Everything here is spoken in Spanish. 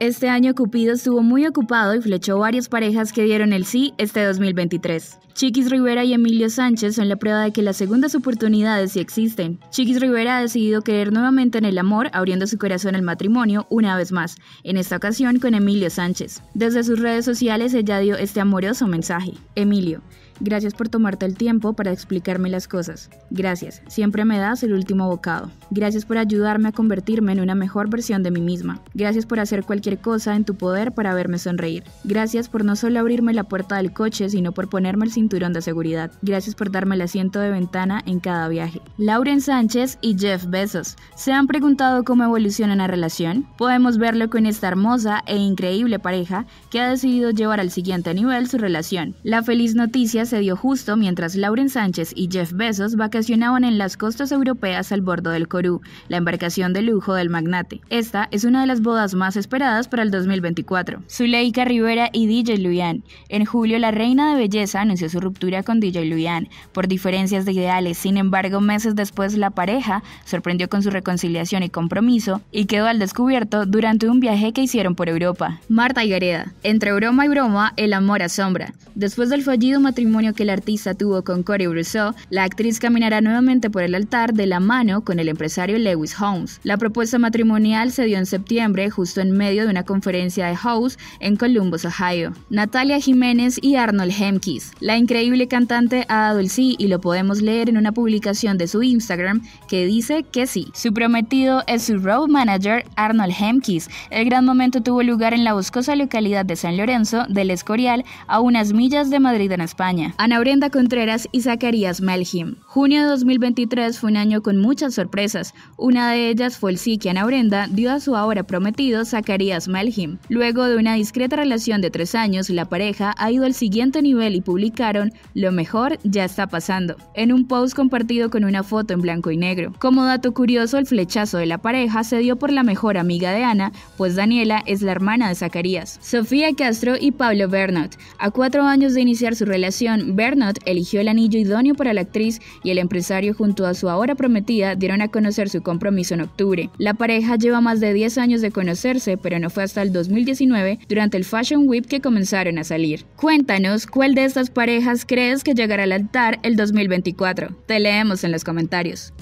Este año Cupido estuvo muy ocupado y flechó varias parejas que dieron el sí este 2023. Chiquis Rivera y Emilio Sánchez son la prueba de que las segundas oportunidades sí existen. Chiquis Rivera ha decidido creer nuevamente en el amor, abriendo su corazón al matrimonio una vez más, en esta ocasión con Emilio Sánchez. Desde sus redes sociales ella dio este amoroso mensaje. Emilio, Gracias por tomarte el tiempo para explicarme las cosas. Gracias, siempre me das el último bocado. Gracias por ayudarme a convertirme en una mejor versión de mí misma. Gracias por hacer cualquier cosa en tu poder para verme sonreír. Gracias por no solo abrirme la puerta del coche, sino por ponerme el cinturón de seguridad. Gracias por darme el asiento de ventana en cada viaje. Lauren Sánchez y Jeff Bezos, ¿se han preguntado cómo evoluciona una relación? Podemos verlo con esta hermosa e increíble pareja que ha decidido llevar al siguiente nivel su relación. La feliz noticia se dio justo mientras Lauren Sánchez y Jeff Bezos vacacionaban en las costas europeas al bordo del Corú, la embarcación de lujo del magnate. Esta es una de las bodas más esperadas para el 2024. Zuleika Rivera y DJ Luian En julio, la reina de belleza anunció su ruptura con DJ Luian por diferencias de ideales. Sin embargo, meses después, la pareja sorprendió con su reconciliación y compromiso y quedó al descubierto durante un viaje que hicieron por Europa. Marta y Gareda. Entre broma y broma, el amor asombra. Después del fallido matrimonio, que el artista tuvo con Corey Brousseau, la actriz caminará nuevamente por el altar de la mano con el empresario Lewis Holmes. La propuesta matrimonial se dio en septiembre, justo en medio de una conferencia de House en Columbus, Ohio. Natalia Jiménez y Arnold Hemkis. La increíble cantante ha dado el sí y lo podemos leer en una publicación de su Instagram que dice que sí. Su prometido es su road manager Arnold Hemkis. El gran momento tuvo lugar en la boscosa localidad de San Lorenzo del Escorial, a unas millas de Madrid en España. Ana Brenda Contreras y Zacarías Melhim. Junio de 2023 fue un año con muchas sorpresas. Una de ellas fue el sí que Ana Brenda dio a su ahora prometido Zacarías Melhim. Luego de una discreta relación de tres años, la pareja ha ido al siguiente nivel y publicaron Lo mejor ya está pasando, en un post compartido con una foto en blanco y negro. Como dato curioso, el flechazo de la pareja se dio por la mejor amiga de Ana, pues Daniela es la hermana de Zacarías. Sofía Castro y Pablo Bernard. a cuatro años de iniciar su relación, Bernard eligió el anillo idóneo para la actriz y el empresario junto a su ahora prometida dieron a conocer su compromiso en octubre. La pareja lleva más de 10 años de conocerse, pero no fue hasta el 2019 durante el Fashion Week que comenzaron a salir. Cuéntanos cuál de estas parejas crees que llegará al altar el 2024. Te leemos en los comentarios.